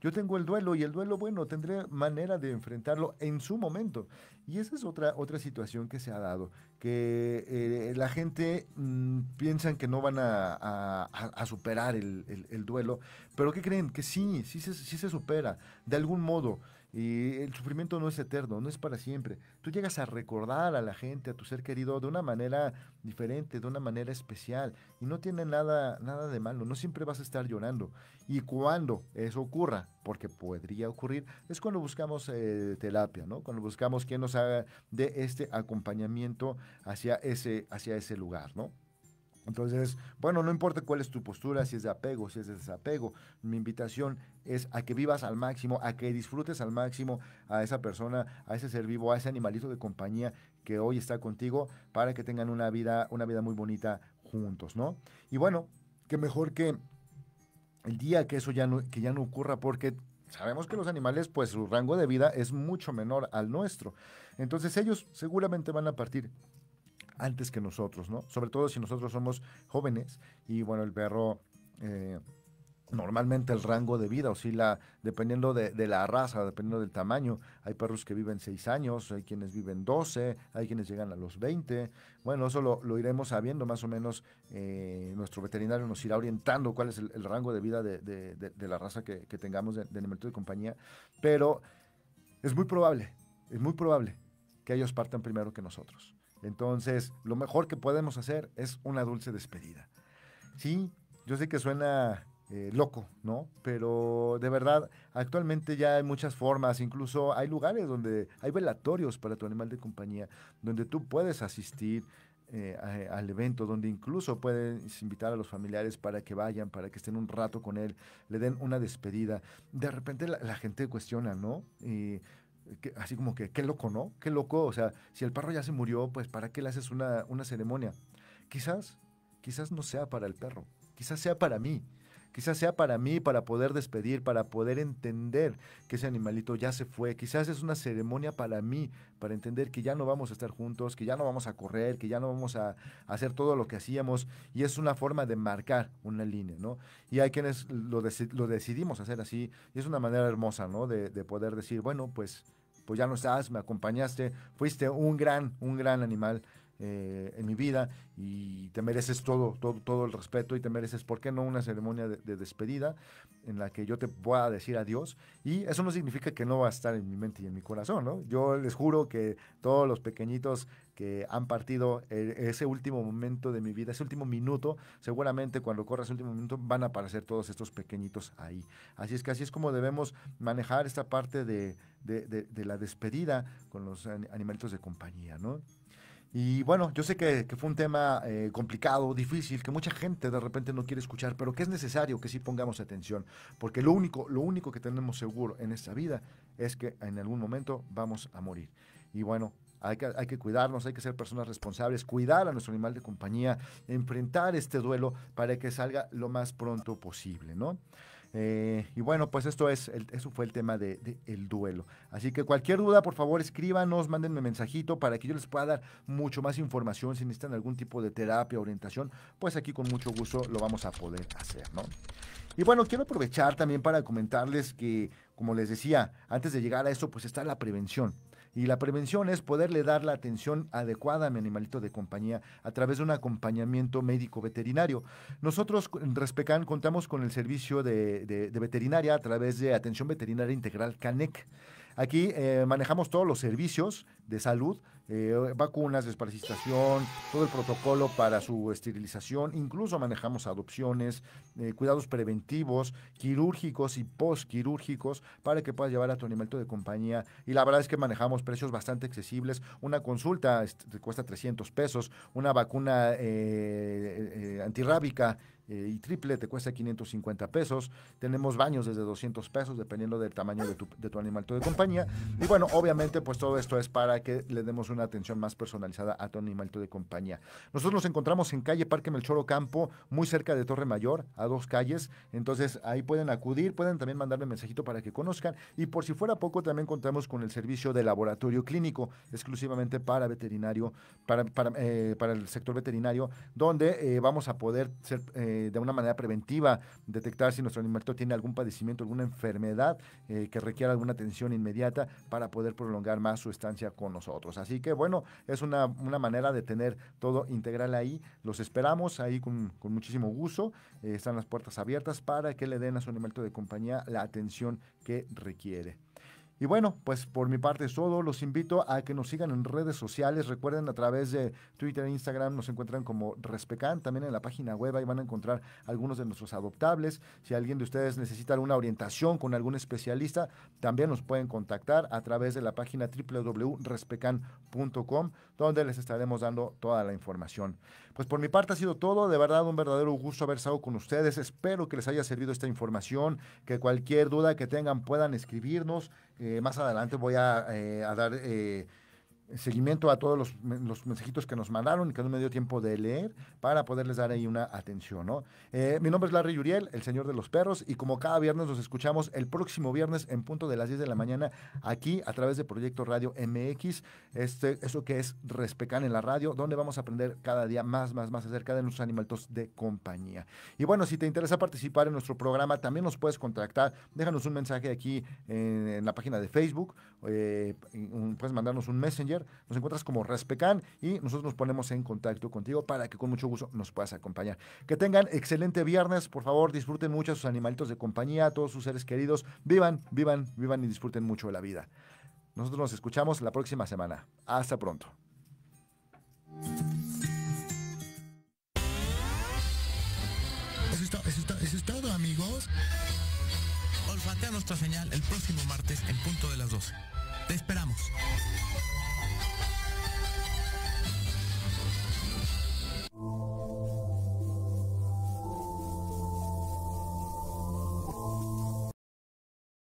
Yo tengo el duelo y el duelo, bueno, tendré manera de enfrentarlo en su momento. Y esa es otra, otra situación que se ha dado, que eh, la gente mm, piensa que no van a, superar el, duelo, pero ¿qué creen? Que sí, sí sí se supera, de algún modo. Y el sufrimiento no es eterno, no es para siempre. Tú llegas a recordar a la gente, a tu ser querido, de una manera diferente, de una manera especial. Y no tiene nada, nada de malo, no siempre vas a estar llorando. Y cuando eso ocurra, porque podría ocurrir, es cuando buscamos eh, terapia, ¿no? Cuando buscamos quien nos haga de este acompañamiento hacia ese, hacia ese lugar, ¿no? Entonces, bueno, no importa cuál es tu postura, si es de apego, si es de desapego, mi invitación es a que vivas al máximo, a que disfrutes al máximo a esa persona, a ese ser vivo, a ese animalito de compañía que hoy está contigo para que tengan una vida, una vida muy bonita juntos, ¿no? Y bueno, que mejor que el día que eso ya ya no ocurra porque sabemos que los animales, pues su rango de vida es mucho menor al nuestro. Entonces ellos seguramente van a partir antes que nosotros, ¿no? Sobre todo si nosotros somos jóvenes y bueno, el perro... Eh, normalmente el rango de vida o la dependiendo de, la raza, dependiendo del tamaño. Hay perros que viven 6 años, hay quienes viven 12, hay quienes llegan a los 20. Bueno, eso lo, iremos sabiendo más o menos. Eh, nuestro veterinario nos irá orientando cuál es el, rango de vida de, la raza que, tengamos de, alimento de compañía. Pero es muy probable, es muy probable que ellos partan primero que nosotros. Entonces, lo mejor que podemos hacer es una dulce despedida. Sí, yo sé que suena eh, loco, ¿no? Pero de verdad, actualmente ya hay muchas formas, incluso hay lugares donde hay velatorios para tu animal de compañía, donde tú puedes asistir, eh, eh, al evento, donde incluso puedes invitar a los familiares para que vayan, para que estén un rato con él, le den una despedida. De repente la, gente cuestiona, ¿no? así como que, qué loco, ¿no? Qué loco, o sea, si el perro ya se murió, pues ¿para qué le haces una, ceremonia? Quizás, quizás no sea para el perro, quizás sea para mí, quizás sea para mí, para poder despedir, para poder entender que ese animalito ya se fue, quizás es una ceremonia para mí, para entender que ya no vamos a estar juntos, que ya no vamos a correr, que ya no vamos a, hacer todo lo que hacíamos, y es una forma de marcar una línea, ¿no? Y hay quienes lo, decidimos hacer así, y es una manera hermosa, ¿no? de poder decir, bueno, pues pues ya no estás, me acompañaste, fuiste un gran, un gran animal eh, en mi vida y te mereces todo, todo, todo el respeto y te mereces, ¿por qué no?, una ceremonia de, despedida en la que yo te pueda decir adiós. Y eso no significa que no va a estar en mi mente y en mi corazón, ¿no? Yo les juro que todos los pequeñitos que han partido eh, ese último momento de mi vida, ese último minuto, seguramente cuando corra ese último minuto van a aparecer todos estos pequeñitos ahí. Así es que así es como debemos manejar esta parte de, de, de, de la despedida con los animalitos de compañía, ¿no? Y bueno, yo sé que, fue un tema eh, complicado, difícil, que mucha gente de repente no quiere escuchar, pero que es necesario que sí pongamos atención, porque lo único, lo único que tenemos seguro en esta vida es que en algún momento vamos a morir. Y bueno, hay que, hay que, cuidarnos, hay que ser personas responsables, cuidar a nuestro animal de compañía, enfrentar este duelo para que salga lo más pronto posible, ¿no? Eh, y bueno, pues esto es, eso fue el tema de, duelo. Así que cualquier duda, por favor, escríbanos, mándenme mensajito para que yo les pueda dar mucho más información. Si necesitan algún tipo de terapia, orientación, pues aquí con mucho gusto lo vamos a poder hacer, ¿no? Y bueno, quiero aprovechar también para comentarles que, como les decía, antes de llegar a esto, pues está la prevención. Y la prevención es poderle dar la atención adecuada a mi animalito de compañía a través de un acompañamiento médico veterinario. Nosotros en Respecan contamos con el servicio de, de veterinaria a través de Atención Veterinaria Integral CANEC. Aquí eh, manejamos todos los servicios de salud, eh, vacunas, desparasitación, todo el protocolo para su esterilización, incluso manejamos adopciones, eh, cuidados preventivos, quirúrgicos y postquirúrgicos para que puedas llevar a tu animalito de compañía. Y la verdad es que manejamos precios bastante accesibles. Una consulta este, cuesta 300 pesos, una vacuna antirrábica eh, y triple te cuesta 550 pesos. Tenemos baños desde 200 pesos, dependiendo del tamaño de tu, de tu de compañía. Y bueno, obviamente, pues todo esto es para que le demos una atención más personalizada a tu animal de compañía. Nosotros nos encontramos en calle Parque Melchoro Campo, muy cerca de Torre Mayor, a dos calles. Entonces ahí pueden acudir, pueden también mandarme mensajito para que conozcan. Y por si fuera poco, también contamos con el servicio de laboratorio clínico, exclusivamente para veterinario, para, para, eh, el sector veterinario, donde eh, vamos a poder ser eh, de una manera preventiva, detectar si nuestro animalito tiene algún padecimiento, alguna enfermedad eh, que requiera alguna atención inmediata para poder prolongar más su estancia con nosotros. Así que bueno, es una, manera de tener todo integral ahí. Los esperamos ahí con, muchísimo gusto. Eh, están las puertas abiertas para que le den a su animalito de compañía la atención que requiere. Y bueno, pues por mi parte es todo. Los invito a que nos sigan en redes sociales. Recuerden a través de Twitter e Instagram nos encuentran como Respecan. También en la página web ahí van a encontrar algunos de nuestros adoptables. Si alguien de ustedes necesita alguna orientación con algún especialista, también nos pueden contactar a través de la página www.respecan.com, donde les estaremos dando toda la información. Pues por mi parte ha sido todo. De verdad, un verdadero gusto haber estado con ustedes. Espero que les haya servido esta información, que cualquier duda que tengan puedan escribirnos. Eh, más adelante voy a, eh, dar eh, seguimiento a todos los, los, mensajitos que nos mandaron y que no me dio tiempo de leer para poderles dar ahí una atención, ¿no? Eh, mi nombre es Larry Yuriel, el señor de los perros, y como cada viernes nos escuchamos el próximo viernes en punto de las 10 de la mañana aquí a través de Proyecto Radio MX, este, eso que es Respecan en la radio, donde vamos a aprender cada día más, más, más acerca de los animalitos de compañía. Y bueno, si te interesa participar en nuestro programa, también nos puedes contactar, déjanos un mensaje aquí en, la página de Facebook, eh, puedes mandarnos un messenger, nos encuentras como Respecan y nosotros nos ponemos en contacto contigo para que con mucho gusto nos puedas acompañar. Que tengan excelente viernes, por favor, disfruten mucho a sus animalitos de compañía, A todos sus seres queridos, vivan, vivan, vivan y disfruten mucho de la vida. Nosotros nos escuchamos la próxima semana. Hasta pronto. Eso, está, eso, es amigos. Olfatea nuestra señal el próximo martes en punto de las 12. Te esperamos.